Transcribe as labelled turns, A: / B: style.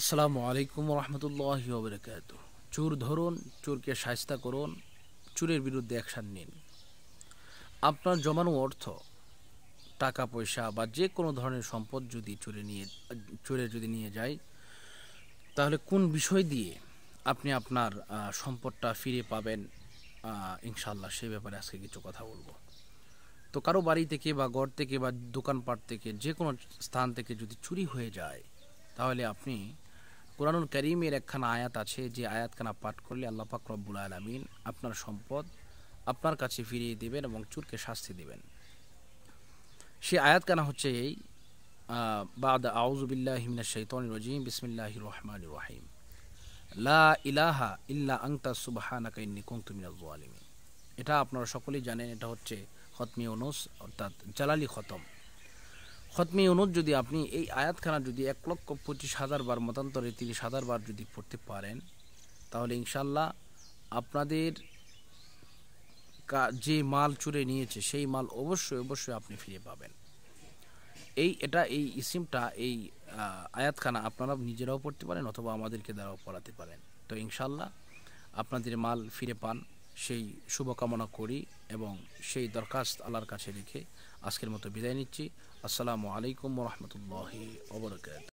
A: আসসালামু আলাইকুম রহমতুল্লাহ বরকাত চোর ধরুন চোরকে সাহস্তা করুন চোরের বিরুদ্ধে অ্যাকশান নিন আপনার জমানো অর্থ টাকা পয়সা বা যে কোনো ধরনের সম্পদ যদি চুরে নিয়ে চুরে যদি নিয়ে যায় তাহলে কোন বিষয় দিয়ে আপনি আপনার সম্পদটা ফিরে পাবেন ইনশাল্লাহ সে ব্যাপারে আজকে কিছু কথা বলবো তো কারো বাড়ি থেকে বা ঘর থেকে বা দোকানপাট থেকে যে কোনো স্থান থেকে যদি চুরি হয়ে যায় তাহলে আপনি কোরআনুল করিমের একখানা আয়াত আছে যে আয়াতখানা পাঠ করলে আল্লাহ পাক রব্বুল আলমিন আপনার সম্পদ আপনার কাছে ফিরিয়ে দেবেন এবং চুরকে শাস্তি দেবেন সে আয়াতখানা হচ্ছে এই বাদ আউজুবিল্লাহ হিমিনা শৈতন রজিম বিসমিল্লাহ রহমান রহিম লা ইলাহা ইল্লা আংতা সুবাহানাকা ইন্নি কুন্তুমিনাজ আলিমিন এটা আপনারা সকলেই জানেন এটা হচ্ছে খতমি অনুস অর্থাৎ জালালি খতম খতমি অনুদ যদি আপনি এই আয়াতখানা যদি এক লক্ষ পঁচিশ হাজার বার মতান্তরে তিরিশ হাজার বার যদি পড়তে পারেন তাহলে ইনশাল্লাহ আপনাদের যে মাল চুরে নিয়েছে সেই মাল অবশ্যই অবশ্যই আপনি ফিরে পাবেন এই এটা এই ইসিমটা এই আয়াতখানা আপনারা নিজেরাও পড়তে পারেন অথবা আমাদেরকে দ্বারাও পড়াতে পারেন তো ইনশাল্লাহ আপনাদের মাল ফিরে পান সেই শুভকামনা করি এবং সেই দরখাস্ত আল্লাহর কাছে রেখে আজকের মতো বিদায় নিচ্ছি আসসালামু আলাইকুম রহমতুল্লাহ অবরকাত